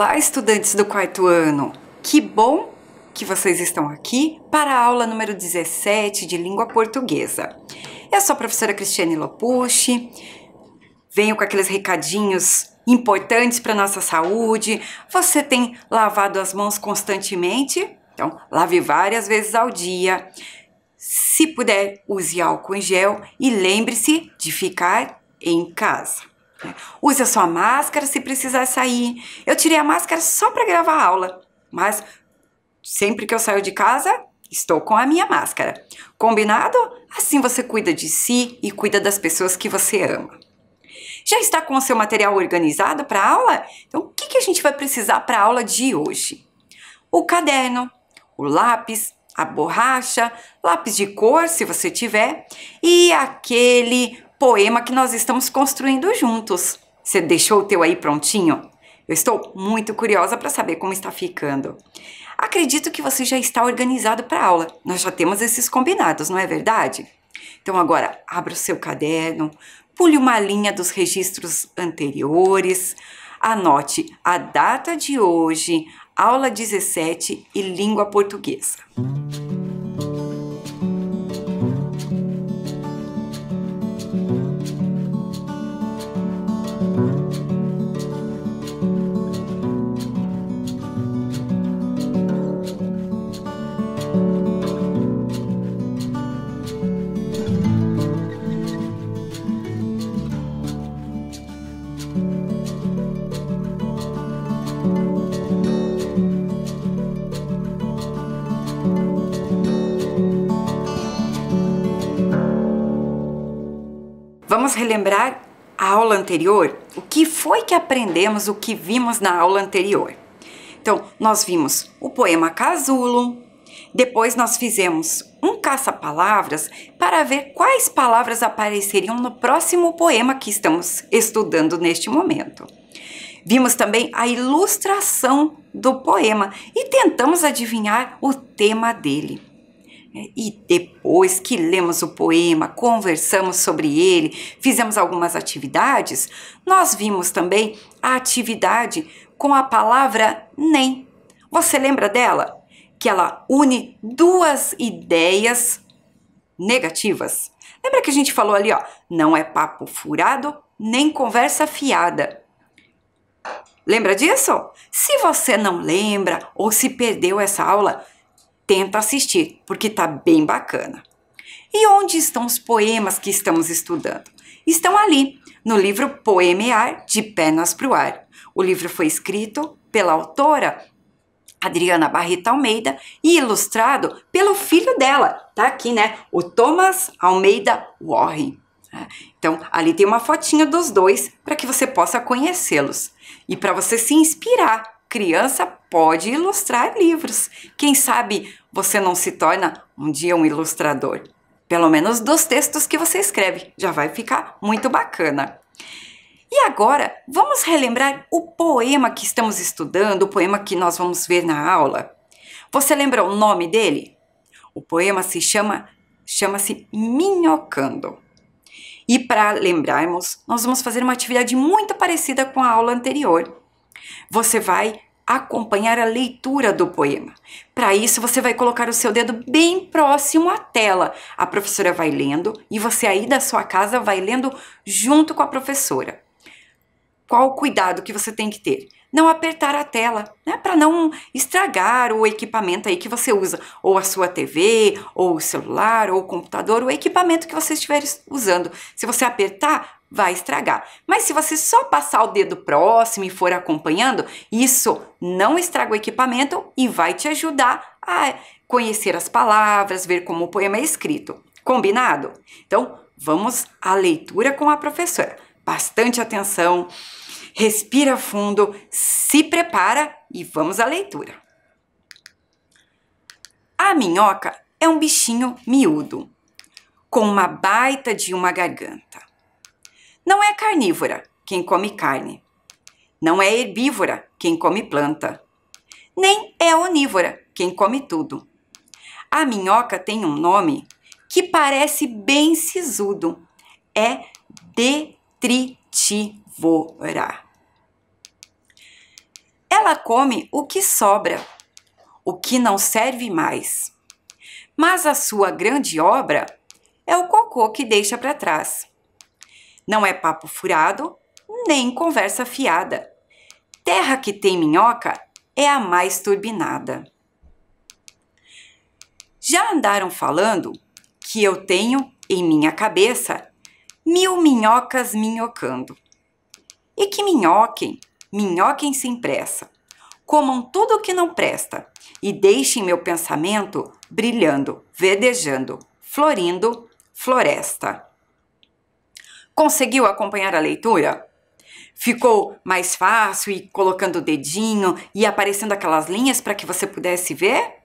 Olá, estudantes do quarto ano! Que bom que vocês estão aqui para a aula número 17 de língua portuguesa. Eu sou a professora Cristiane Lopucci, venho com aqueles recadinhos importantes para nossa saúde. Você tem lavado as mãos constantemente? Então, lave várias vezes ao dia. Se puder, use álcool em gel e lembre-se de ficar em casa. Use a sua máscara se precisar sair. Eu tirei a máscara só para gravar a aula, mas sempre que eu saio de casa, estou com a minha máscara. Combinado? Assim você cuida de si e cuida das pessoas que você ama. Já está com o seu material organizado para a aula? Então, o que, que a gente vai precisar para a aula de hoje? O caderno, o lápis, a borracha, lápis de cor, se você tiver, e aquele poema que nós estamos construindo juntos. Você deixou o teu aí prontinho? Eu estou muito curiosa para saber como está ficando. Acredito que você já está organizado para aula. Nós já temos esses combinados, não é verdade? Então agora abra o seu caderno, pule uma linha dos registros anteriores, anote a data de hoje, aula 17 e língua portuguesa. anterior, o que foi que aprendemos, o que vimos na aula anterior? Então, nós vimos o poema Casulo, depois nós fizemos um caça-palavras para ver quais palavras apareceriam no próximo poema que estamos estudando neste momento. Vimos também a ilustração do poema e tentamos adivinhar o tema dele. E depois que lemos o poema, conversamos sobre ele, fizemos algumas atividades, nós vimos também a atividade com a palavra nem. Você lembra dela? Que ela une duas ideias negativas. Lembra que a gente falou ali, ó, não é papo furado nem conversa fiada. Lembra disso? Se você não lembra ou se perdeu essa aula, tenta assistir, porque está bem bacana. E onde estão os poemas que estamos estudando? Estão ali, no livro Poemear de Pernas para o Ar. O livro foi escrito pela autora Adriana Barrita Almeida e ilustrado pelo filho dela, tá aqui, né? O Thomas Almeida Warren. É. Então, ali tem uma fotinha dos dois para que você possa conhecê-los e para você se inspirar, criança pode ilustrar livros. Quem sabe você não se torna um dia um ilustrador? Pelo menos dos textos que você escreve, já vai ficar muito bacana. E agora, vamos relembrar o poema que estamos estudando, o poema que nós vamos ver na aula. Você lembra o nome dele? O poema se chama chama-se Minhocando. E para lembrarmos, nós vamos fazer uma atividade muito parecida com a aula anterior. Você vai acompanhar a leitura do poema. Para isso, você vai colocar o seu dedo bem próximo à tela. A professora vai lendo e você aí da sua casa vai lendo junto com a professora. Qual o cuidado que você tem que ter? Não apertar a tela, né, para não estragar o equipamento aí que você usa, ou a sua TV, ou o celular, ou o computador, o equipamento que você estiver usando. Se você apertar, vai estragar. Mas se você só passar o dedo próximo e for acompanhando, isso não estraga o equipamento e vai te ajudar a conhecer as palavras, ver como o poema é escrito. Combinado? Então, vamos à leitura com a professora. Bastante atenção, respira fundo, se prepara e vamos à leitura. A minhoca é um bichinho miúdo, com uma baita de uma garganta não é carnívora quem come carne. Não é herbívora quem come planta. Nem é onívora quem come tudo. A minhoca tem um nome que parece bem sisudo. É detritivora. Ela come o que sobra, o que não serve mais. Mas a sua grande obra é o cocô que deixa para trás. Não é papo furado, nem conversa fiada. Terra que tem minhoca é a mais turbinada. Já andaram falando que eu tenho em minha cabeça mil minhocas minhocando. E que minhoquem, minhoquem sem pressa. Comam tudo o que não presta e deixem meu pensamento brilhando, verdejando, florindo, floresta. Conseguiu acompanhar a leitura? Ficou mais fácil e colocando o dedinho e aparecendo aquelas linhas para que você pudesse ver?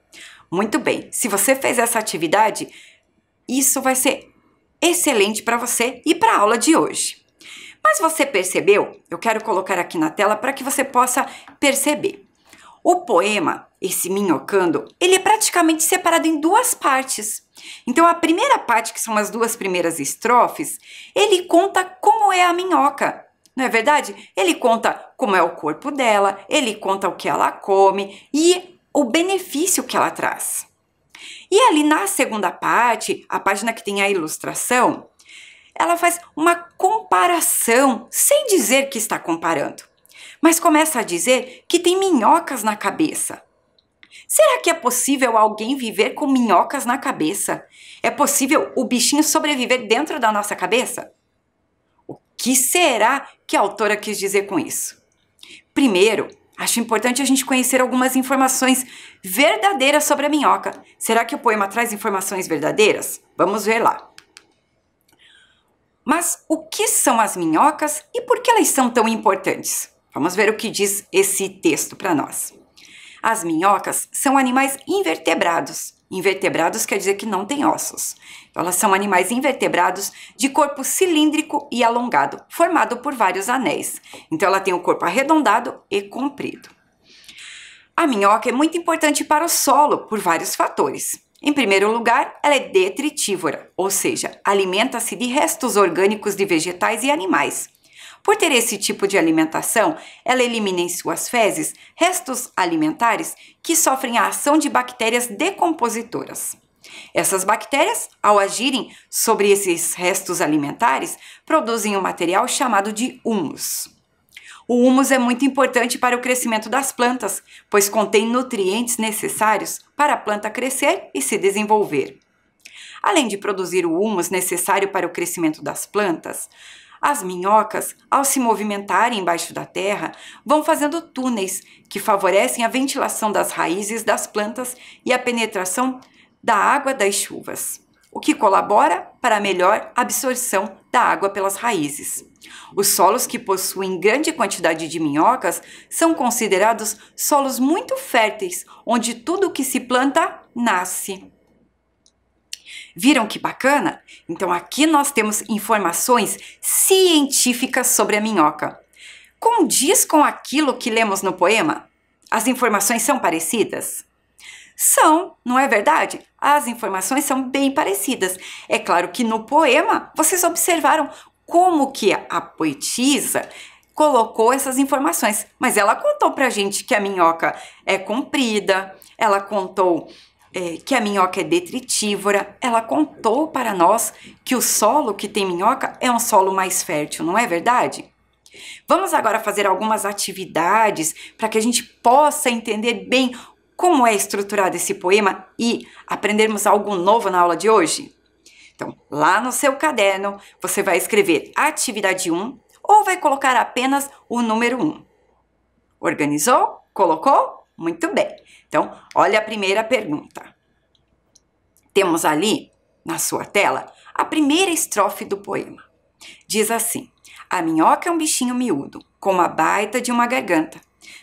Muito bem, se você fez essa atividade, isso vai ser excelente para você e para a aula de hoje. Mas você percebeu? Eu quero colocar aqui na tela para que você possa perceber. O poema, esse minhocando, ele é praticamente separado em duas partes. Então, a primeira parte, que são as duas primeiras estrofes, ele conta como é a minhoca. Não é verdade? Ele conta como é o corpo dela, ele conta o que ela come e o benefício que ela traz. E ali na segunda parte, a página que tem a ilustração, ela faz uma comparação, sem dizer que está comparando, mas começa a dizer que tem minhocas na cabeça. Será que é possível alguém viver com minhocas na cabeça? É possível o bichinho sobreviver dentro da nossa cabeça? O que será que a autora quis dizer com isso? Primeiro, acho importante a gente conhecer algumas informações verdadeiras sobre a minhoca. Será que o poema traz informações verdadeiras? Vamos ver lá. Mas o que são as minhocas e por que elas são tão importantes? Vamos ver o que diz esse texto para nós. As minhocas são animais invertebrados. Invertebrados quer dizer que não tem ossos. Então, elas são animais invertebrados de corpo cilíndrico e alongado, formado por vários anéis. Então, ela tem o corpo arredondado e comprido. A minhoca é muito importante para o solo por vários fatores. Em primeiro lugar, ela é detritívora, ou seja, alimenta-se de restos orgânicos de vegetais e animais. Por ter esse tipo de alimentação, ela elimina em suas fezes restos alimentares que sofrem a ação de bactérias decompositoras. Essas bactérias, ao agirem sobre esses restos alimentares, produzem um material chamado de humus. O humus é muito importante para o crescimento das plantas, pois contém nutrientes necessários para a planta crescer e se desenvolver. Além de produzir o humus necessário para o crescimento das plantas, as minhocas, ao se movimentarem embaixo da terra, vão fazendo túneis que favorecem a ventilação das raízes das plantas e a penetração da água das chuvas, o que colabora para a melhor absorção da água pelas raízes. Os solos que possuem grande quantidade de minhocas são considerados solos muito férteis, onde tudo o que se planta nasce. Viram que bacana? Então aqui nós temos informações científicas sobre a minhoca. Condiz com aquilo que lemos no poema? As informações são parecidas? São, não é verdade? As informações são bem parecidas. É claro que no poema vocês observaram como que a poetisa colocou essas informações, mas ela contou pra gente que a minhoca é comprida, ela contou é, que a minhoca é detritívora, ela contou para nós que o solo que tem minhoca é um solo mais fértil, não é verdade? Vamos agora fazer algumas atividades para que a gente possa entender bem como é estruturado esse poema e aprendermos algo novo na aula de hoje. Então, lá no seu caderno, você vai escrever atividade 1 ou vai colocar apenas o número 1. Organizou? Colocou? Muito bem! Então, olha a primeira pergunta. Temos ali, na sua tela, a primeira estrofe do poema. Diz assim: A minhoca é um bichinho miúdo, com uma baita de uma garganta.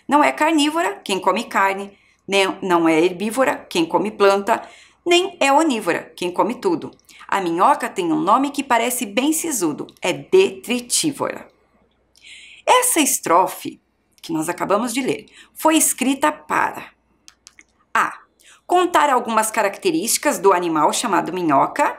Não é carnívora quem come carne, nem, não é herbívora quem come planta, nem é onívora quem come tudo. A minhoca tem um nome que parece bem sisudo: é detritívora. Essa estrofe que nós acabamos de ler foi escrita para Contar algumas características do animal chamado minhoca.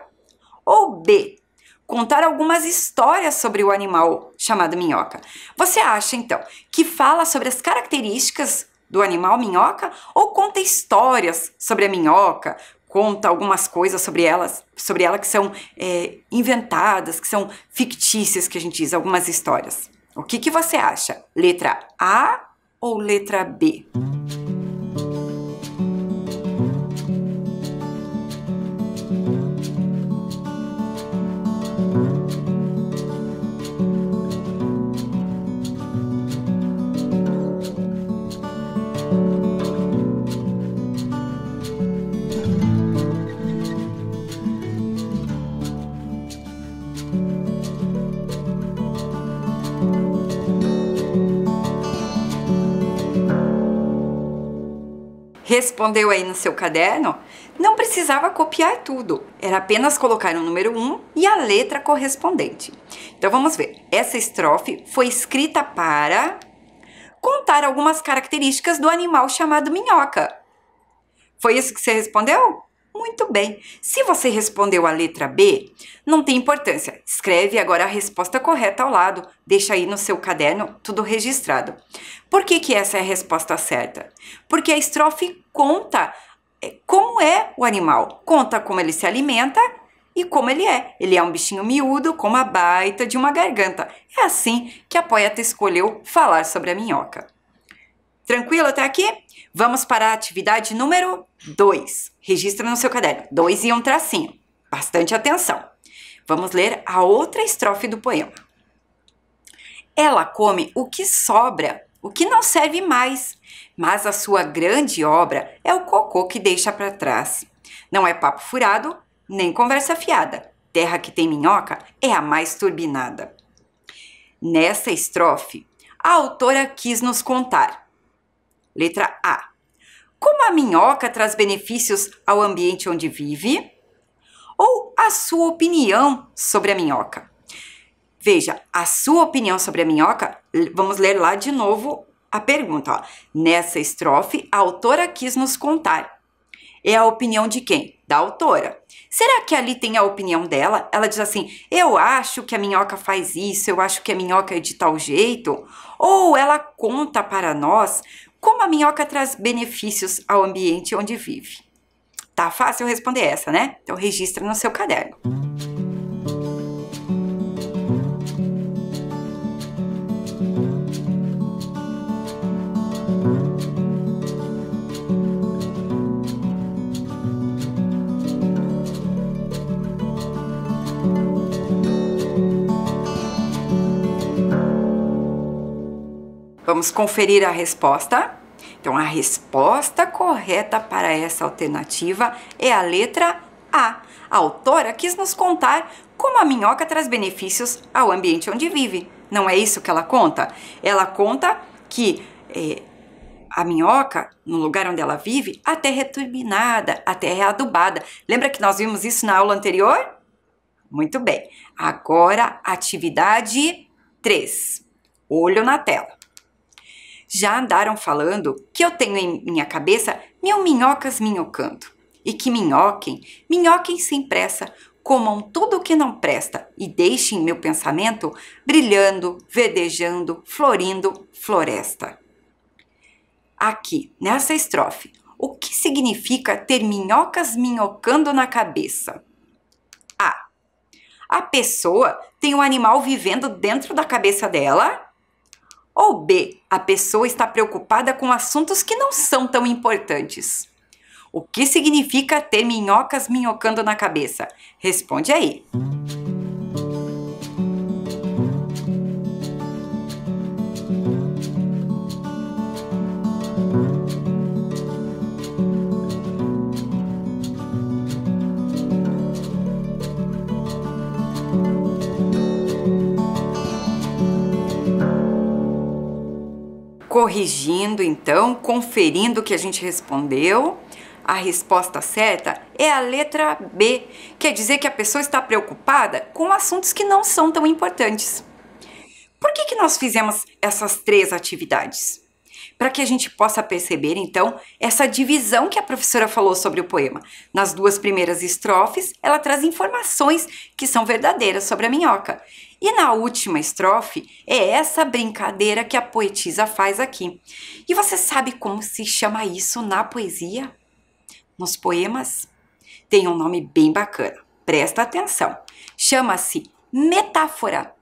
Ou B. Contar algumas histórias sobre o animal chamado minhoca. Você acha, então, que fala sobre as características do animal minhoca ou conta histórias sobre a minhoca, conta algumas coisas sobre elas, sobre ela que são é, inventadas, que são fictícias, que a gente diz, algumas histórias. O que, que você acha? Letra A ou letra B? respondeu aí no seu caderno, não precisava copiar tudo, era apenas colocar o número 1 e a letra correspondente. Então vamos ver. Essa estrofe foi escrita para contar algumas características do animal chamado minhoca. Foi isso que você respondeu? Muito bem. Se você respondeu a letra B, não tem importância. Escreve agora a resposta correta ao lado. Deixa aí no seu caderno tudo registrado. Por que, que essa é a resposta certa? Porque a estrofe conta é, como é o animal, conta como ele se alimenta e como ele é. Ele é um bichinho miúdo com uma baita de uma garganta. É assim que a poeta escolheu falar sobre a minhoca. Tranquilo até aqui? Vamos para a atividade número 2. Registra no seu caderno. 2 e um tracinho. Bastante atenção. Vamos ler a outra estrofe do poema. Ela come o que sobra, o que não serve mais, mas a sua grande obra é o cocô que deixa para trás. Não é papo furado, nem conversa fiada. Terra que tem minhoca é a mais turbinada. Nessa estrofe, a autora quis nos contar Letra A. Como a minhoca traz benefícios ao ambiente onde vive? Ou a sua opinião sobre a minhoca? Veja, a sua opinião sobre a minhoca, vamos ler lá de novo a pergunta. Ó. Nessa estrofe, a autora quis nos contar. É a opinião de quem? Da autora. Será que ali tem a opinião dela? Ela diz assim: eu acho que a minhoca faz isso, eu acho que a minhoca é de tal jeito. Ou ela conta para nós como a minhoca traz benefícios ao ambiente onde vive? Tá fácil responder essa, né? Então registra no seu caderno. Vamos conferir a resposta? Então, a resposta correta para essa alternativa é a letra A. A autora quis nos contar como a minhoca traz benefícios ao ambiente onde vive. Não é isso que ela conta? Ela conta que é, a minhoca, no lugar onde ela vive, a terra é turbinada, a terra é adubada. Lembra que nós vimos isso na aula anterior? Muito bem. Agora, atividade 3. Olho na tela já andaram falando que eu tenho em minha cabeça mil minhocas minhocando. E que minhoquem, minhoquem sem pressa, comam tudo o que não presta e deixem meu pensamento brilhando, verdejando, florindo, floresta. Aqui, nessa estrofe, o que significa ter minhocas minhocando na cabeça? A. A pessoa tem um animal vivendo dentro da cabeça dela ou B, a pessoa está preocupada com assuntos que não são tão importantes? O que significa ter minhocas minhocando na cabeça? Responde aí. Hum. corrigindo então, conferindo o que a gente respondeu. A resposta certa é a letra B, quer dizer que a pessoa está preocupada com assuntos que não são tão importantes. Por que, que nós fizemos essas três atividades? Para que a gente possa perceber, então, essa divisão que a professora falou sobre o poema. Nas duas primeiras estrofes, ela traz informações que são verdadeiras sobre a minhoca. E na última estrofe é essa brincadeira que a poetisa faz aqui. E você sabe como se chama isso na poesia? Nos poemas? Tem um nome bem bacana, presta atenção. Chama-se metáfora.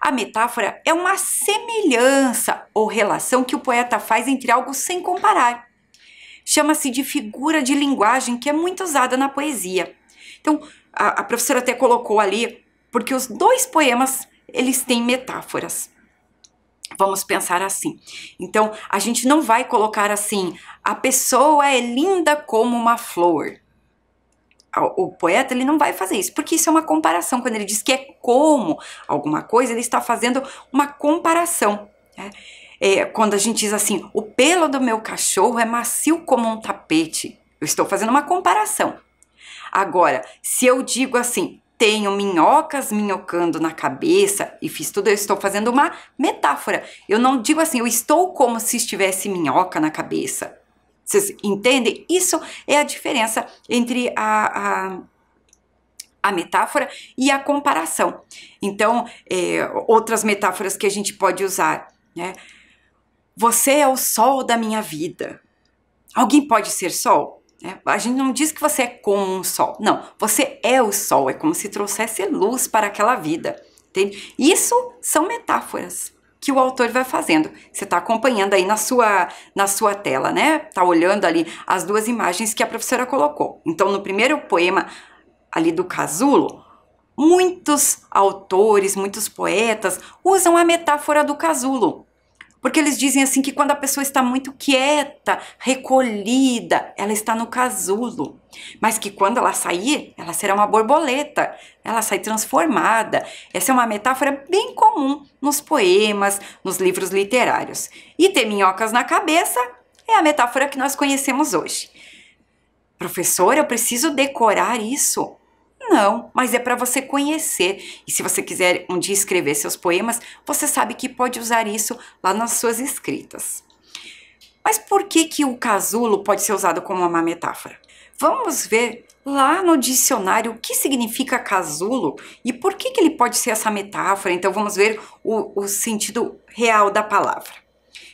A metáfora é uma semelhança ou relação que o poeta faz entre algo sem comparar. Chama-se de figura de linguagem, que é muito usada na poesia. Então, a, a professora até colocou ali porque os dois poemas eles têm metáforas. Vamos pensar assim. Então, a gente não vai colocar assim: a pessoa é linda como uma flor. O poeta ele não vai fazer isso, porque isso é uma comparação. Quando ele diz que é como alguma coisa, ele está fazendo uma comparação. Né? É, quando a gente diz assim: o pelo do meu cachorro é macio como um tapete, eu estou fazendo uma comparação. Agora, se eu digo assim, tenho minhocas minhocando na cabeça e fiz tudo, eu estou fazendo uma metáfora. Eu não digo assim, eu estou como se estivesse minhoca na cabeça. Vocês entendem? Isso é a diferença entre a, a a metáfora e a comparação. Então, é, outras metáforas que a gente pode usar, né? Você é o sol da minha vida. Alguém pode ser sol? Né? A gente não diz que você é como um sol. Não, você é o sol. É como se trouxesse luz para aquela vida. Entende? Isso são metáforas que o autor vai fazendo. Você está acompanhando aí na sua, na sua tela, né? Está olhando ali as duas imagens que a professora colocou. Então, no primeiro poema ali do casulo, muitos autores, muitos poetas usam a metáfora do casulo porque eles dizem assim que quando a pessoa está muito quieta, recolhida, ela está no casulo. Mas que quando ela sair, ela será uma borboleta, ela sai transformada. Essa é uma metáfora bem comum nos poemas, nos livros literários. E ter minhocas na cabeça é a metáfora que nós conhecemos hoje. Professora, eu preciso decorar isso. Não, mas é para você conhecer. E se você quiser um dia escrever seus poemas, você sabe que pode usar isso lá nas suas escritas. Mas por que que o casulo pode ser usado como uma metáfora? Vamos ver lá no dicionário o que significa casulo e por que que ele pode ser essa metáfora. Então vamos ver o, o sentido real da palavra.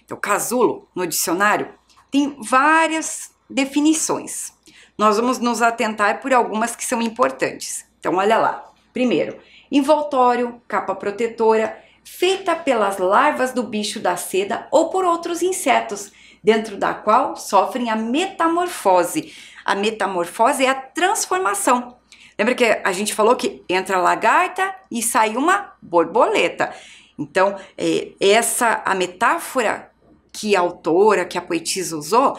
Então casulo no dicionário tem várias definições nós vamos nos atentar por algumas que são importantes. Então, olha lá. Primeiro, envoltório, capa protetora, feita pelas larvas do bicho da seda ou por outros insetos, dentro da qual sofrem a metamorfose. A metamorfose é a transformação. Lembra que a gente falou que entra lagarta e sai uma borboleta. Então, é, essa a metáfora que a autora, que a poetisa usou,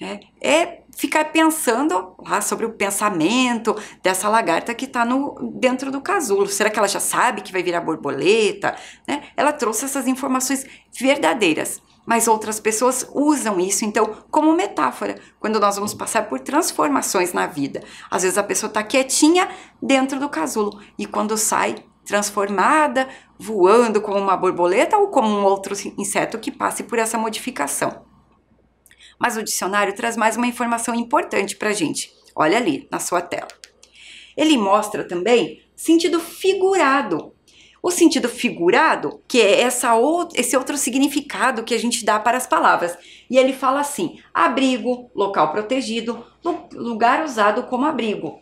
né, é ficar pensando lá sobre o pensamento dessa lagarta que está dentro do casulo. Será que ela já sabe que vai virar borboleta? Né? Ela trouxe essas informações verdadeiras mas outras pessoas usam isso então como metáfora quando nós vamos passar por transformações na vida. Às vezes a pessoa está quietinha dentro do casulo e quando sai transformada, voando como uma borboleta ou como um outro inseto que passe por essa modificação mas o dicionário traz mais uma informação importante para a gente. Olha ali na sua tela. Ele mostra também sentido figurado. O sentido figurado, que é essa ou, esse outro significado que a gente dá para as palavras. E ele fala assim: abrigo, local protegido, lugar usado como abrigo.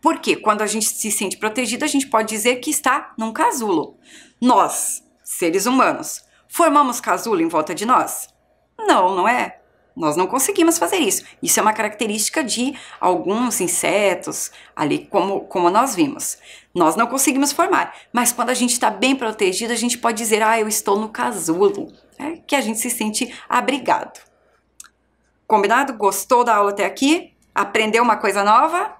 Porque quando a gente se sente protegido, a gente pode dizer que está num casulo. Nós, seres humanos, formamos casulo em volta de nós? Não, não é? Nós não conseguimos fazer isso. Isso é uma característica de alguns insetos, ali como, como nós vimos. Nós não conseguimos formar, mas quando a gente está bem protegido, a gente pode dizer, ah, eu estou no casulo, É que a gente se sente abrigado. Combinado? Gostou da aula até aqui? Aprendeu uma coisa nova?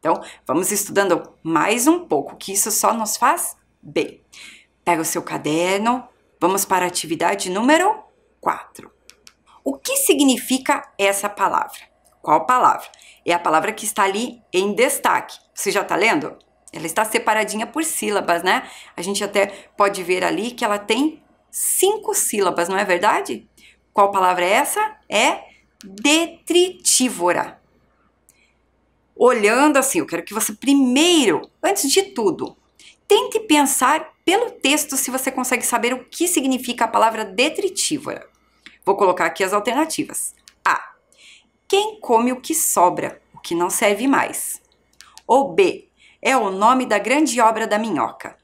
Então, vamos estudando mais um pouco, que isso só nos faz bem. Pega o seu caderno, vamos para a atividade número 4. O que significa essa palavra? Qual palavra? É a palavra que está ali em destaque. Você já está lendo? Ela está separadinha por sílabas, né? A gente até pode ver ali que ela tem cinco sílabas, não é verdade? Qual palavra é essa? É detritívora. Olhando assim, eu quero que você primeiro, antes de tudo, tente pensar pelo texto se você consegue saber o que significa a palavra detritívora. Vou colocar aqui as alternativas. A. Quem come o que sobra, o que não serve mais. Ou B. É o nome da grande obra da minhoca.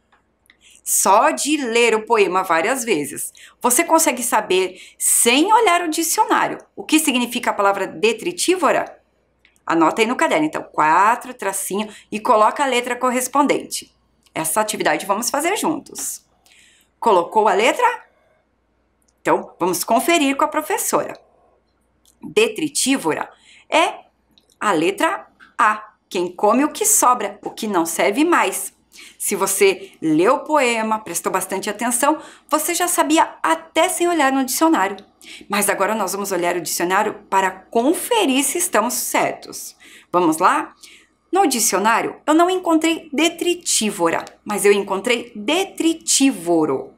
Só de ler o poema várias vezes, você consegue saber, sem olhar o dicionário, o que significa a palavra detritívora? Anota aí no caderno, então, quatro tracinhos e coloca a letra correspondente. Essa atividade vamos fazer juntos. Colocou a letra? Então, vamos conferir com a professora. Detritívora é a letra A, quem come o que sobra, o que não serve mais. Se você leu o poema, prestou bastante atenção, você já sabia até sem olhar no dicionário. Mas agora nós vamos olhar o dicionário para conferir se estamos certos. Vamos lá? No dicionário, eu não encontrei detritívora, mas eu encontrei detritívoro.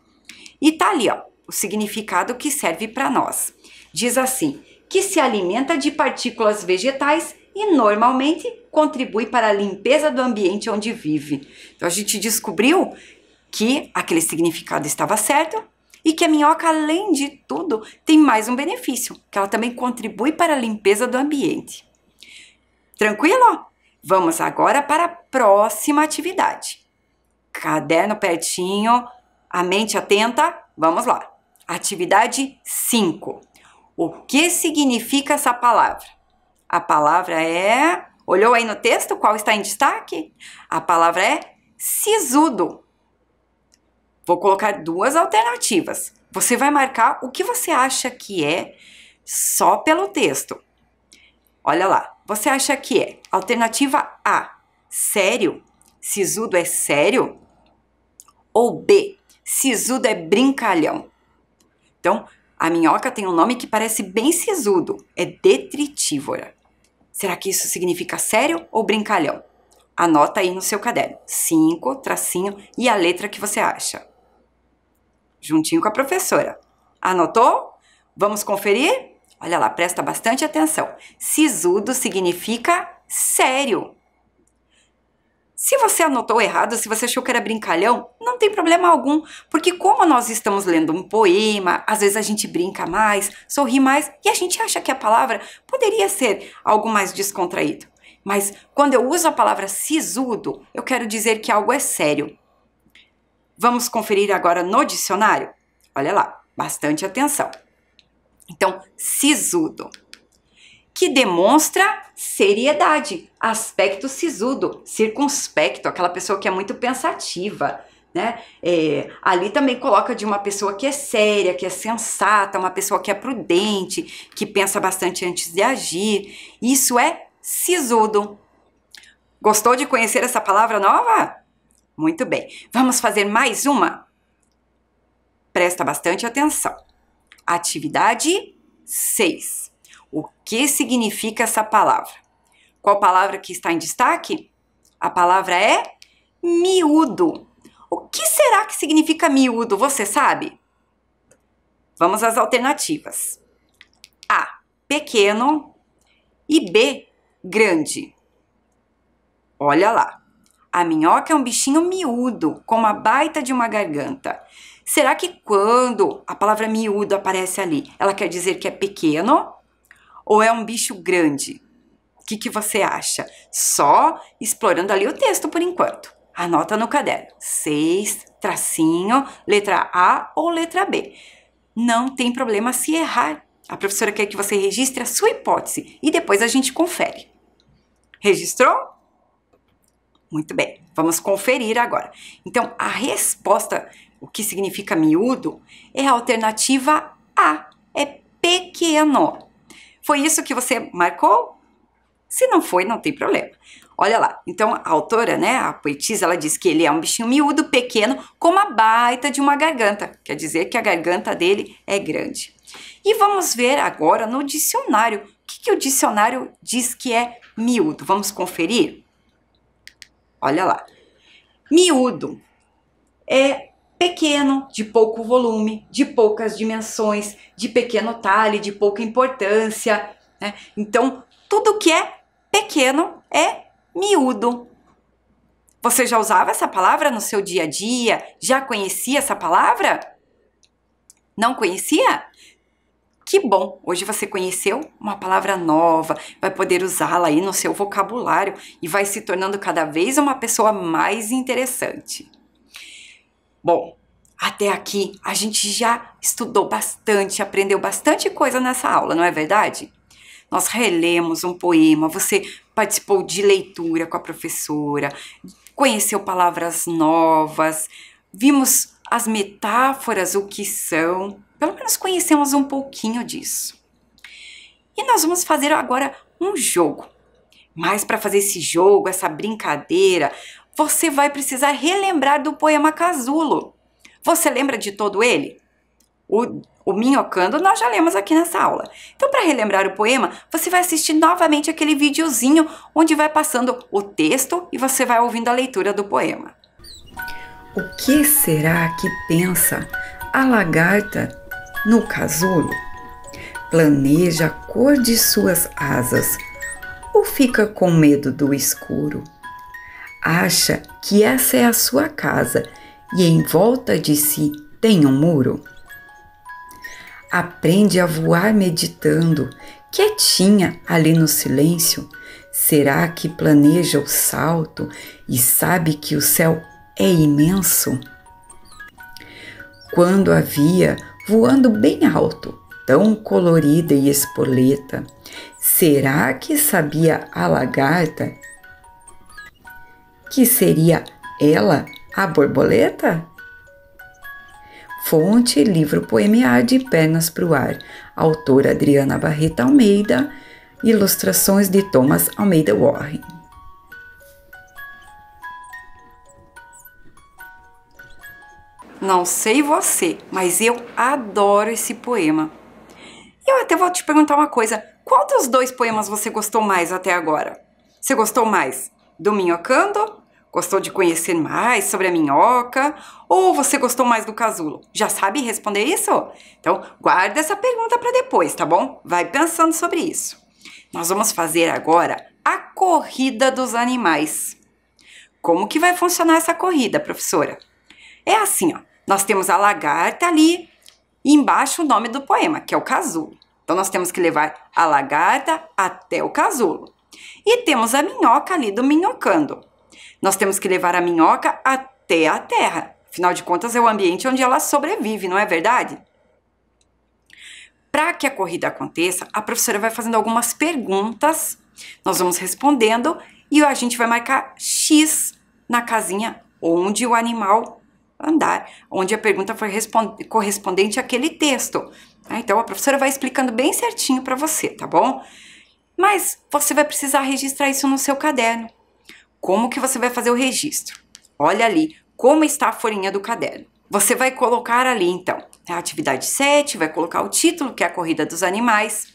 E tá ali, ó, o significado que serve para nós. Diz assim: que se alimenta de partículas vegetais e normalmente contribui para a limpeza do ambiente onde vive. Então a gente descobriu que aquele significado estava certo e que a minhoca, além de tudo, tem mais um benefício, que ela também contribui para a limpeza do ambiente. Tranquilo? Vamos agora para a próxima atividade. Caderno pertinho, a mente atenta, vamos lá. Atividade 5. O que significa essa palavra? A palavra é. Olhou aí no texto qual está em destaque? A palavra é sisudo. Vou colocar duas alternativas. Você vai marcar o que você acha que é só pelo texto. Olha lá, você acha que é alternativa A, sério? Sisudo é sério? Ou B, sisudo é brincalhão? Então, a minhoca tem um nome que parece bem sisudo, é detritívora. Será que isso significa sério ou brincalhão? Anota aí no seu caderno, 5, tracinho e a letra que você acha. Juntinho com a professora. Anotou? Vamos conferir? Olha lá, presta bastante atenção. Sisudo significa sério. Se você anotou errado, se você achou que era brincalhão, não tem problema algum, porque como nós estamos lendo um poema, às vezes a gente brinca mais, sorri mais e a gente acha que a palavra poderia ser algo mais descontraído. Mas quando eu uso a palavra sisudo, eu quero dizer que algo é sério. Vamos conferir agora no dicionário? Olha lá, bastante atenção. Então, sisudo que demonstra seriedade, aspecto sisudo, circunspecto, aquela pessoa que é muito pensativa. Né? É, ali também coloca de uma pessoa que é séria, que é sensata, uma pessoa que é prudente, que pensa bastante antes de agir. Isso é sisudo. Gostou de conhecer essa palavra nova? Muito bem. Vamos fazer mais uma? Presta bastante atenção. Atividade 6. O que significa essa palavra? Qual palavra que está em destaque? A palavra é miúdo. O que será que significa miúdo? Você sabe? Vamos às alternativas. A. Pequeno e B. Grande. Olha lá. A minhoca é um bichinho miúdo, com uma baita de uma garganta. Será que quando a palavra miúdo aparece ali, ela quer dizer que é pequeno ou é um bicho grande? O que, que você acha? Só explorando ali o texto por enquanto. Anota no caderno. 6, tracinho, letra A ou letra B. Não tem problema se errar. A professora quer que você registre a sua hipótese e depois a gente confere. Registrou? Muito bem, vamos conferir agora. Então, a resposta, o que significa miúdo, é a alternativa A, é pequeno. Foi isso que você marcou? Se não foi, não tem problema. Olha lá, então a autora, né, a poetisa, ela diz que ele é um bichinho miúdo, pequeno, com uma baita de uma garganta. Quer dizer que a garganta dele é grande. E vamos ver agora no dicionário. O que, que o dicionário diz que é miúdo? Vamos conferir? Olha lá. Miúdo é pequeno, de pouco volume, de poucas dimensões, de pequeno talhe, de pouca importância. Né? Então, tudo que é pequeno é miúdo. Você já usava essa palavra no seu dia a dia? Já conhecia essa palavra? Não conhecia? Que bom! Hoje você conheceu uma palavra nova, vai poder usá-la aí no seu vocabulário e vai se tornando cada vez uma pessoa mais interessante. Bom, até aqui a gente já estudou bastante, aprendeu bastante coisa nessa aula, não é verdade? Nós relemos um poema, você participou de leitura com a professora, conheceu palavras novas, vimos as metáforas, o que são, pelo menos conhecemos um pouquinho disso. E nós vamos fazer agora um jogo. Mas para fazer esse jogo, essa brincadeira, você vai precisar relembrar do poema Casulo. Você lembra de todo ele? O, o Minhocando nós já lemos aqui nessa aula. Então, para relembrar o poema, você vai assistir novamente aquele videozinho onde vai passando o texto e você vai ouvindo a leitura do poema. O que será que pensa a lagarta no casulo? Planeja a cor de suas asas ou fica com medo do escuro? acha que essa é a sua casa e em volta de si tem um muro? Aprende a voar meditando, quietinha ali no silêncio. Será que planeja o salto e sabe que o céu é imenso? Quando a via voando bem alto, tão colorida e espoleta, será que sabia a lagarta que seria ela a borboleta? Fonte: livro poema de Pernas para o Ar, autora Adriana Barreta Almeida, ilustrações de Thomas Almeida Warren. Não sei você, mas eu adoro esse poema. Eu até vou te perguntar uma coisa: qual dos dois poemas você gostou mais até agora? Você gostou mais do Minhocando Gostou de conhecer mais sobre a minhoca? Ou você gostou mais do casulo? Já sabe responder isso? Então, guarda essa pergunta para depois, tá bom? Vai pensando sobre isso. Nós vamos fazer agora a corrida dos animais. Como que vai funcionar essa corrida, professora? É assim, ó. Nós temos a lagarta ali e embaixo o nome do poema, que é o casulo. Então nós temos que levar a lagarta até o casulo. E temos a minhoca ali do minhocando. Nós temos que levar a minhoca até a terra. Afinal de contas, é o ambiente onde ela sobrevive, não é verdade? Para que a corrida aconteça, a professora vai fazendo algumas perguntas, nós vamos respondendo e a gente vai marcar X na casinha onde o animal andar, onde a pergunta foi correspondente àquele texto. Né? Então a professora vai explicando bem certinho para você, tá bom? Mas você vai precisar registrar isso no seu caderno. Como que você vai fazer o registro? Olha ali como está a folhinha do caderno. Você vai colocar ali então a atividade 7, vai colocar o título, que é a corrida dos animais,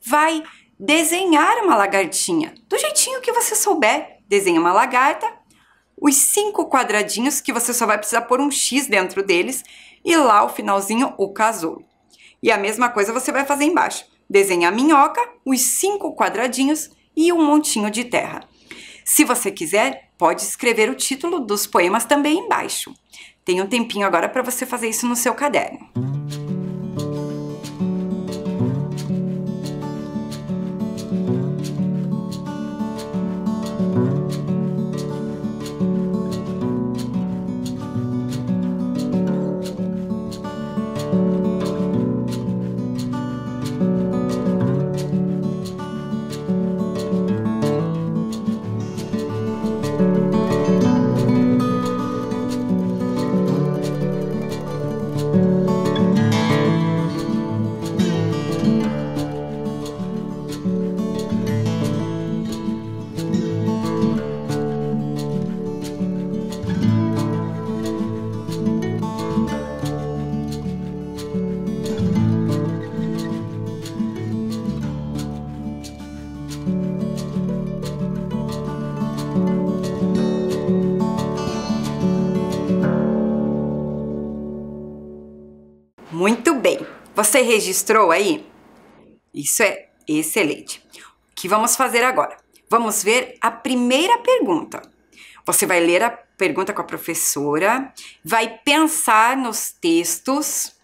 vai desenhar uma lagartinha, do jeitinho que você souber. Desenha uma lagarta, os cinco quadradinhos que você só vai precisar pôr um X dentro deles e lá o finalzinho, o casulo. E a mesma coisa você vai fazer embaixo. Desenha a minhoca, os cinco quadradinhos e um montinho de terra. Se você quiser, pode escrever o título dos poemas também embaixo. Tem um tempinho agora para você fazer isso no seu caderno. Você registrou aí? Isso é excelente. O que vamos fazer agora? Vamos ver a primeira pergunta. Você vai ler a pergunta com a professora, vai pensar nos textos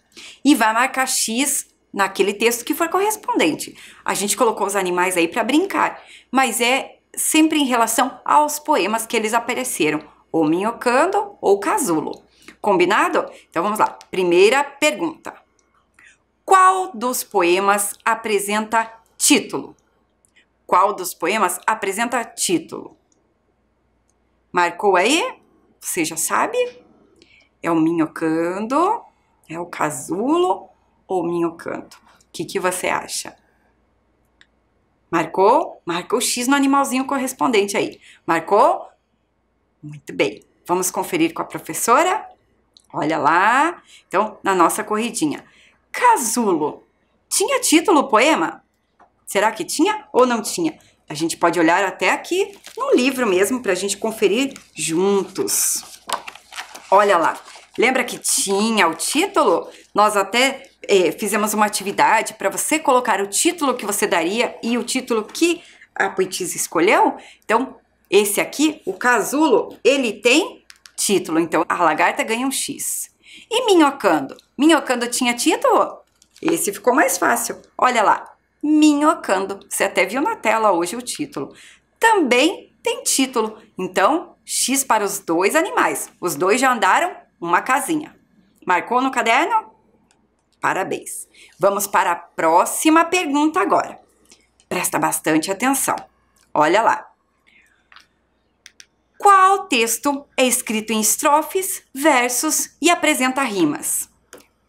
e vai marcar X naquele texto que for correspondente. A gente colocou os animais aí para brincar, mas é sempre em relação aos poemas que eles apareceram, ou Minhocando ou Casulo. Combinado? Então vamos lá. Primeira pergunta. Qual dos poemas apresenta título? Qual dos poemas apresenta título? Marcou aí? Você já sabe? É o minhocando, é o casulo ou minhocando? O que, que você acha? Marcou? Marcou X no animalzinho correspondente aí. Marcou? Muito bem. Vamos conferir com a professora? Olha lá. Então, na nossa corridinha. Casulo. Tinha título o poema? Será que tinha ou não tinha? A gente pode olhar até aqui no livro mesmo para a gente conferir juntos. Olha lá, lembra que tinha o título? Nós até eh, fizemos uma atividade para você colocar o título que você daria e o título que a poetisa escolheu. Então, esse aqui, o casulo, ele tem título. Então, a lagarta ganha um X. E minhocando? Minhocando tinha tido? Esse ficou mais fácil. Olha lá, Minhocando. Você até viu na tela hoje o título. Também tem título. Então, X para os dois animais. Os dois já andaram uma casinha. Marcou no caderno? Parabéns. Vamos para a próxima pergunta agora. Presta bastante atenção. Olha lá. Qual texto é escrito em estrofes, versos e apresenta rimas?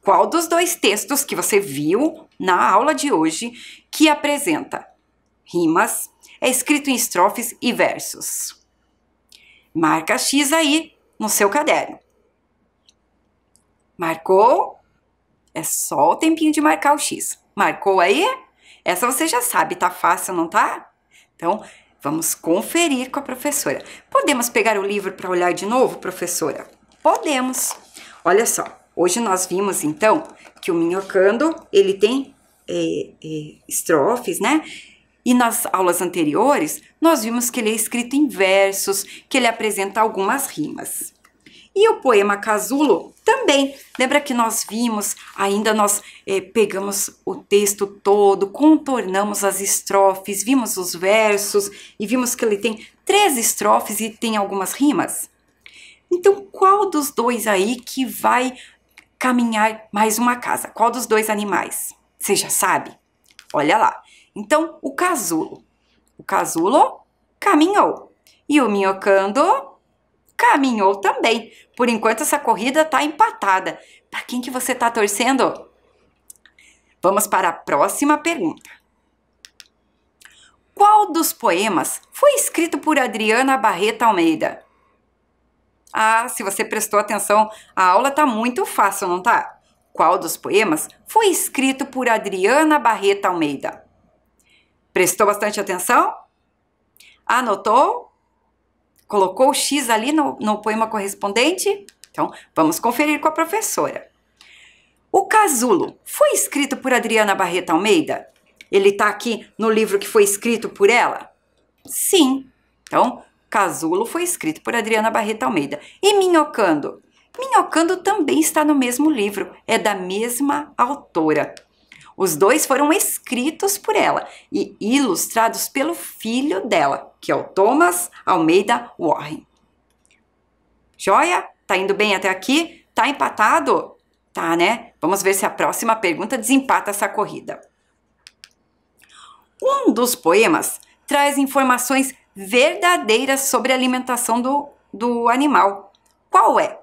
Qual dos dois textos que você viu na aula de hoje que apresenta rimas, é escrito em estrofes e versos? Marca X aí no seu caderno. Marcou? É só o tempinho de marcar o X. Marcou aí? Essa você já sabe, tá fácil, não tá? Então, vamos conferir com a professora. Podemos pegar o livro para olhar de novo, professora? Podemos. Olha só. Hoje nós vimos, então, que o minhocando, ele tem é, é, estrofes, né? E nas aulas anteriores, nós vimos que ele é escrito em versos, que ele apresenta algumas rimas. E o poema Casulo também. Lembra que nós vimos, ainda nós é, pegamos o texto todo, contornamos as estrofes, vimos os versos e vimos que ele tem três estrofes e tem algumas rimas. Então, qual dos dois aí que vai caminhar mais uma casa. Qual dos dois animais? Você já sabe? Olha lá. Então, o casulo. O casulo caminhou. E o minhocando caminhou também. Por enquanto, essa corrida está empatada. Para quem que você está torcendo? Vamos para a próxima pergunta. Qual dos poemas foi escrito por Adriana Barreto Almeida? Ah, se você prestou atenção, a aula tá muito fácil, não tá? Qual dos poemas foi escrito por Adriana Barreta Almeida? Prestou bastante atenção? Anotou? Colocou o X ali no, no poema correspondente? Então, vamos conferir com a professora. O Casulo foi escrito por Adriana Barreta Almeida? Ele está aqui no livro que foi escrito por ela? Sim. Então, Casulo foi escrito por Adriana Barreto Almeida. E Minhocando? Minhocando também está no mesmo livro, é da mesma autora. Os dois foram escritos por ela e ilustrados pelo filho dela, que é o Thomas Almeida Warren. Joia? Tá indo bem até aqui? Tá empatado? Tá, né? Vamos ver se a próxima pergunta desempata essa corrida. Um dos poemas traz informações verdadeira sobre a alimentação do, do animal. Qual é?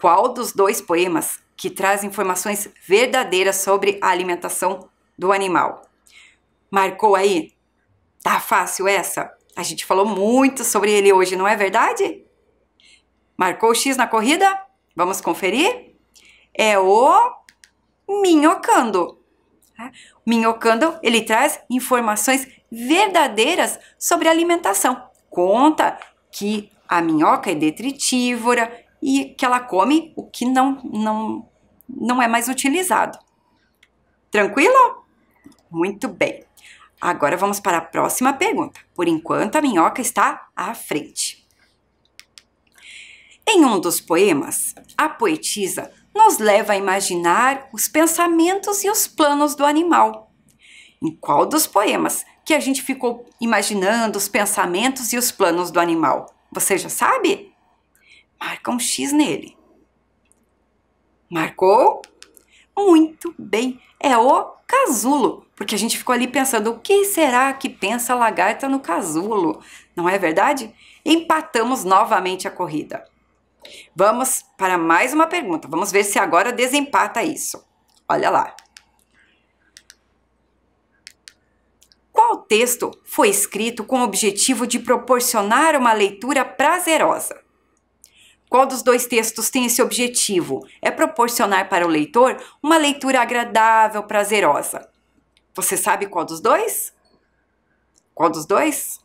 Qual dos dois poemas que traz informações verdadeiras sobre a alimentação do animal? Marcou aí? Tá fácil essa? A gente falou muito sobre ele hoje, não é verdade? Marcou o X na corrida? Vamos conferir? É o Minhocando. Minhocando, ele traz informações verdadeiras sobre alimentação. Conta que a minhoca é detritívora e que ela come o que não, não, não é mais utilizado. Tranquilo? Muito bem. Agora vamos para a próxima pergunta. Por enquanto, a minhoca está à frente. Em um dos poemas, a poetisa nos leva a imaginar os pensamentos e os planos do animal. Em qual dos poemas que a gente ficou imaginando os pensamentos e os planos do animal. Você já sabe? Marca um X nele. Marcou? Muito bem, é o casulo, porque a gente ficou ali pensando o que será que pensa a lagarta no casulo, não é verdade? Empatamos novamente a corrida. Vamos para mais uma pergunta, vamos ver se agora desempata isso. Olha lá. Qual texto foi escrito com o objetivo de proporcionar uma leitura prazerosa? Qual dos dois textos tem esse objetivo? É proporcionar para o leitor uma leitura agradável, prazerosa. Você sabe qual dos dois? Qual dos dois?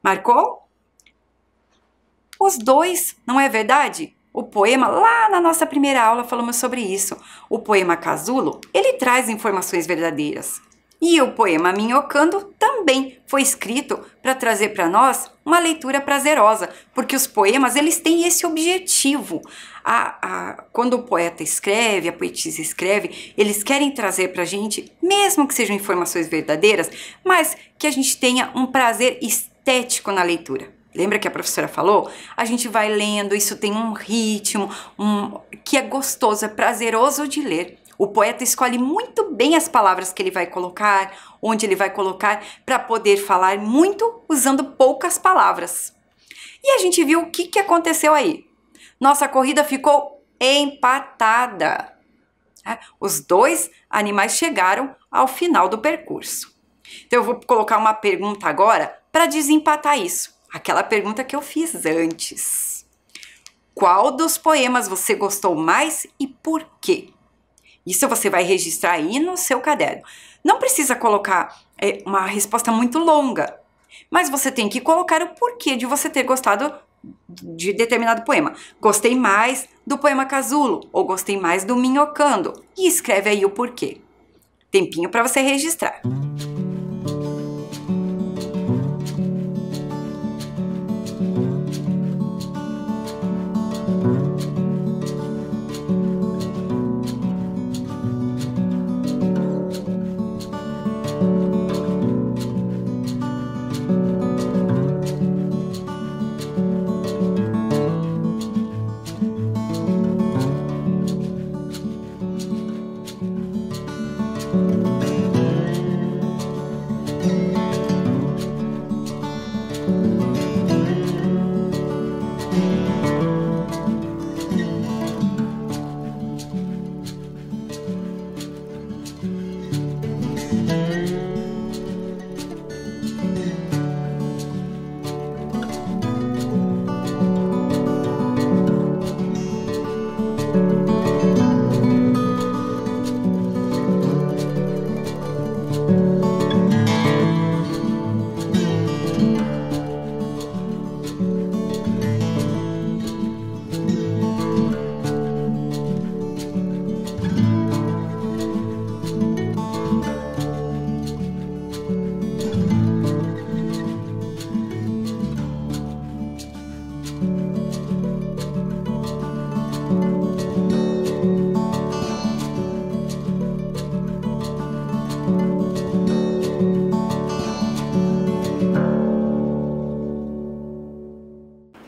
Marcou? Os dois, não é verdade? O poema, lá na nossa primeira aula falamos sobre isso. O poema Casulo, ele traz informações verdadeiras. E o poema Minhocando também foi escrito para trazer para nós uma leitura prazerosa, porque os poemas eles têm esse objetivo. A, a, quando o poeta escreve, a poetisa escreve, eles querem trazer para a gente, mesmo que sejam informações verdadeiras, mas que a gente tenha um prazer estético na leitura. Lembra que a professora falou? A gente vai lendo, isso tem um ritmo um, que é gostoso, é prazeroso de ler. O poeta escolhe muito bem as palavras que ele vai colocar, onde ele vai colocar, para poder falar muito usando poucas palavras. E a gente viu o que, que aconteceu aí. Nossa corrida ficou empatada. É, os dois animais chegaram ao final do percurso. Então eu vou colocar uma pergunta agora para desempatar isso. Aquela pergunta que eu fiz antes. Qual dos poemas você gostou mais e por quê? Isso você vai registrar aí no seu caderno. Não precisa colocar é, uma resposta muito longa, mas você tem que colocar o porquê de você ter gostado de determinado poema. Gostei mais do poema Casulo ou gostei mais do Minhocando. E escreve aí o porquê. Tempinho para você registrar. Thank you.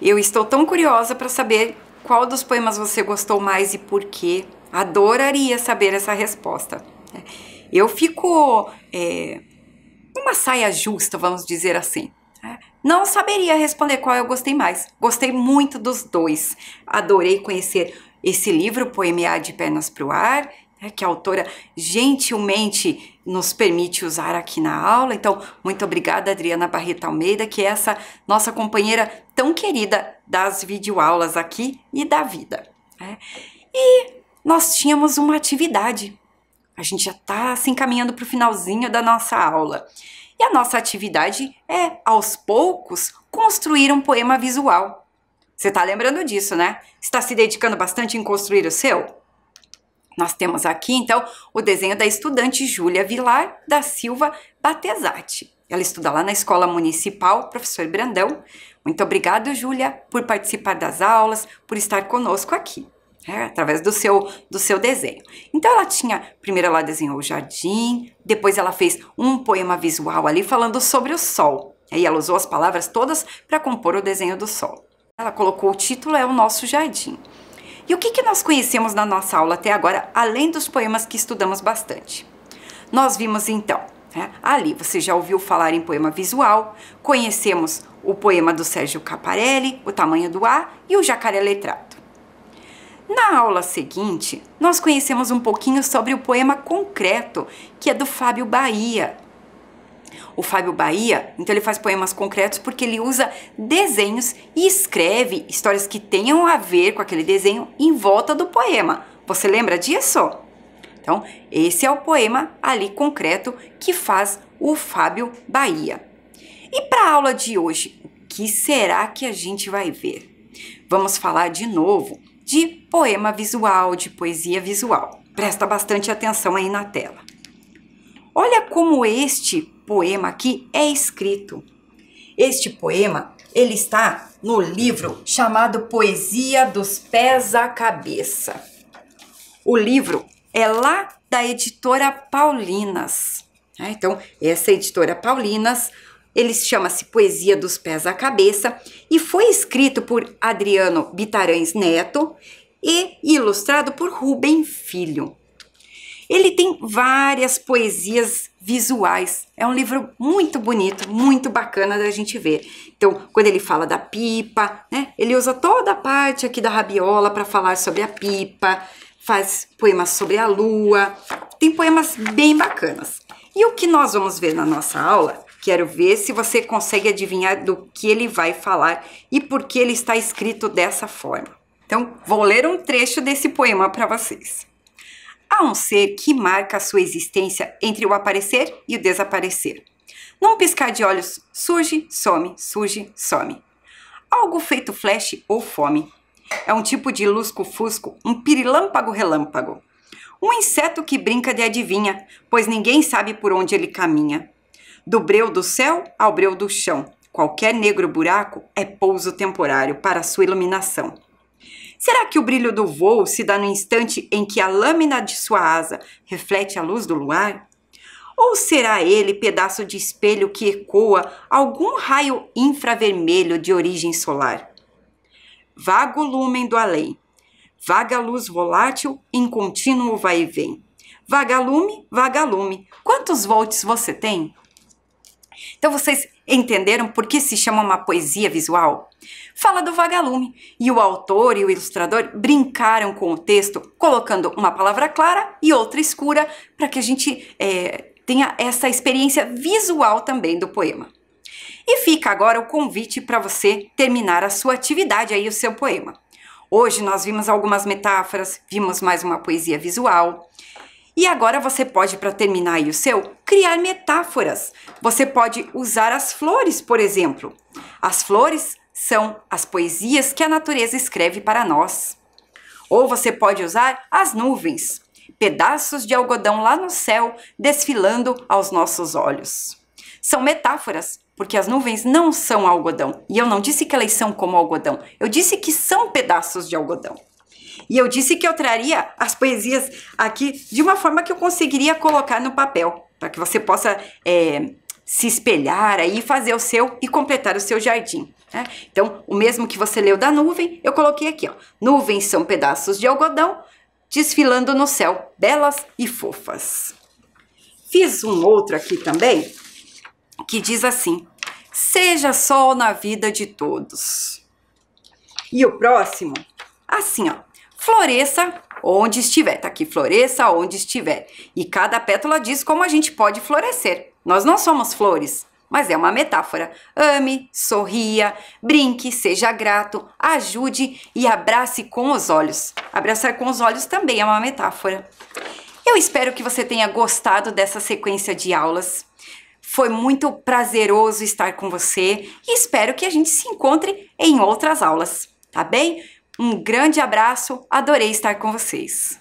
Eu estou tão curiosa para saber qual dos poemas você gostou mais e por quê. Adoraria saber essa resposta. Eu fico é, uma saia justa, vamos dizer assim. Não saberia responder qual eu gostei mais. Gostei muito dos dois. Adorei conhecer esse livro, Poemear de Pernas para o Ar, né, que a autora gentilmente nos permite usar aqui na aula. Então, muito obrigada, Adriana Barreta Almeida, que é essa nossa companheira tão querida das videoaulas aqui e da vida. Né? E nós tínhamos uma atividade. A gente já está se encaminhando para o finalzinho da nossa aula. E a nossa atividade é, aos poucos, construir um poema visual. Você está lembrando disso, né? Está se dedicando bastante em construir o seu? Nós temos aqui, então, o desenho da estudante Júlia Vilar da Silva Batesati. Ela estuda lá na Escola Municipal, professor Brandão. Muito obrigado, Júlia, por participar das aulas, por estar conosco aqui. Né, através do seu, do seu desenho. Então ela tinha, primeiro ela desenhou o jardim, depois ela fez um poema visual ali falando sobre o sol. Aí ela usou as palavras todas para compor o desenho do sol. Ela colocou o título é o nosso jardim. E o que, que nós conhecemos na nossa aula até agora, além dos poemas que estudamos bastante? Nós vimos então, né, ali você já ouviu falar em poema visual, conhecemos o poema do Sérgio Caparelli, O Tamanho do A e o Jacaré Letrado. Na aula seguinte, nós conhecemos um pouquinho sobre o poema concreto, que é do Fábio Bahia, o Fábio Bahia, então ele faz poemas concretos porque ele usa desenhos e escreve histórias que tenham a ver com aquele desenho em volta do poema. Você lembra disso? Então, esse é o poema ali concreto que faz o Fábio Bahia. E para a aula de hoje, o que será que a gente vai ver? Vamos falar de novo de poema visual, de poesia visual. Presta bastante atenção aí na tela. Olha como este poema aqui é escrito. Este poema, ele está no livro chamado Poesia dos Pés à Cabeça. O livro é lá da editora Paulinas. Né? Então, essa editora Paulinas, ele chama-se Poesia dos Pés à Cabeça e foi escrito por Adriano Bitarães Neto e ilustrado por Rubem Filho. Ele tem várias poesias visuais. É um livro muito bonito, muito bacana da gente ver. Então, quando ele fala da pipa, né, ele usa toda a parte aqui da rabiola para falar sobre a pipa, faz poemas sobre a lua, tem poemas bem bacanas. E o que nós vamos ver na nossa aula? Quero ver se você consegue adivinhar do que ele vai falar e por que ele está escrito dessa forma. Então, vou ler um trecho desse poema para vocês a um ser que marca sua existência entre o aparecer e o desaparecer. Num piscar de olhos, surge, some, surge, some. Algo feito flash ou fome. É um tipo de lusco-fusco, um pirilâmpago-relâmpago. Um inseto que brinca de adivinha, pois ninguém sabe por onde ele caminha. Do breu do céu ao breu do chão, qualquer negro buraco é pouso temporário para sua iluminação. Será que o brilho do voo se dá no instante em que a lâmina de sua asa reflete a luz do luar? Ou será ele pedaço de espelho que ecoa algum raio infravermelho de origem solar? Vago lumen do além, vaga luz volátil em contínuo vai e vem. Vagalume, vagalume, quantos volts você tem? Então vocês entenderam por que se chama uma poesia visual? fala do vagalume, e o autor e o ilustrador brincaram com o texto, colocando uma palavra clara e outra escura, para que a gente é, tenha essa experiência visual também do poema. E fica agora o convite para você terminar a sua atividade aí, o seu poema. Hoje nós vimos algumas metáforas, vimos mais uma poesia visual. E agora você pode, para terminar aí o seu, criar metáforas. Você pode usar as flores, por exemplo. As flores são as poesias que a natureza escreve para nós. Ou você pode usar as nuvens, pedaços de algodão lá no céu desfilando aos nossos olhos. São metáforas, porque as nuvens não são algodão. E eu não disse que elas são como algodão, eu disse que são pedaços de algodão. E eu disse que eu traria as poesias aqui de uma forma que eu conseguiria colocar no papel, para que você possa é, se espelhar aí, fazer o seu e completar o seu jardim. Né? Então, o mesmo que você leu da nuvem, eu coloquei aqui, ó. Nuvens são pedaços de algodão desfilando no céu, belas e fofas. Fiz um outro aqui também, que diz assim: Seja sol na vida de todos. E o próximo, assim, ó. Floresça onde estiver. Tá aqui, floresça onde estiver. E cada pétala diz como a gente pode florescer. Nós não somos flores, mas é uma metáfora. Ame, sorria, brinque, seja grato, ajude e abrace com os olhos. Abraçar com os olhos também é uma metáfora. Eu espero que você tenha gostado dessa sequência de aulas. Foi muito prazeroso estar com você e espero que a gente se encontre em outras aulas, tá bem? Um grande abraço, adorei estar com vocês.